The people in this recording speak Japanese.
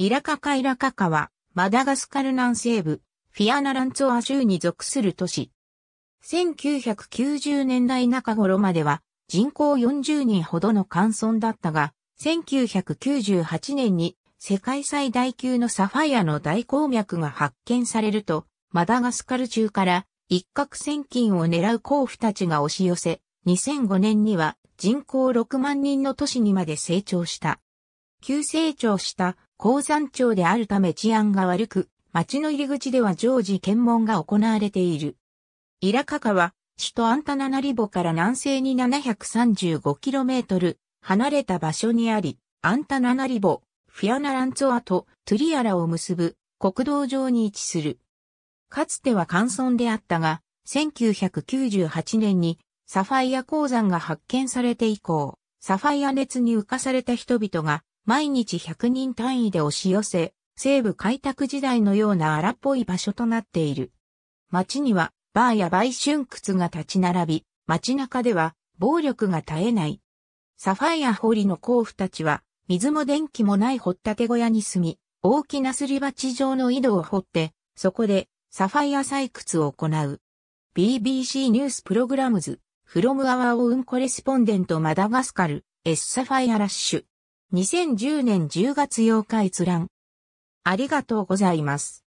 イラカカイラカカは、マダガスカル南西部、フィアナランツォア州に属する都市。1990年代中頃までは人口40人ほどの乾村だったが、1998年に世界最大級のサファイアの大鉱脈が発見されると、マダガスカル中から一攫千金を狙う鉱夫たちが押し寄せ、2005年には人口6万人の都市にまで成長した。急成長した鉱山町であるため治安が悪く、町の入り口では常時検問が行われている。イラカカは、首都アンタナナリボから南西に 735km 離れた場所にあり、アンタナナリボ、フィアナランツォアとトゥリアラを結ぶ国道上に位置する。かつては乾村であったが、1998年にサファイア鉱山が発見されて以降、サファイア熱に浮かされた人々が毎日100人単位で押し寄せ、西部開拓時代のような荒っぽい場所となっている。街にはバーや売春靴が立ち並び、街中では暴力が絶えない。サファイア堀の甲府たちは、水も電気もない掘っ立小屋に住み、大きなすり鉢状の井戸を掘って、そこでサファイア採掘を行う。BBC ニュースプログラムズ、フロムアワーオンコレスポンデントマダガスカル、エッサファイアラッシュ。2010年10月8日閲覧。ありがとうございます。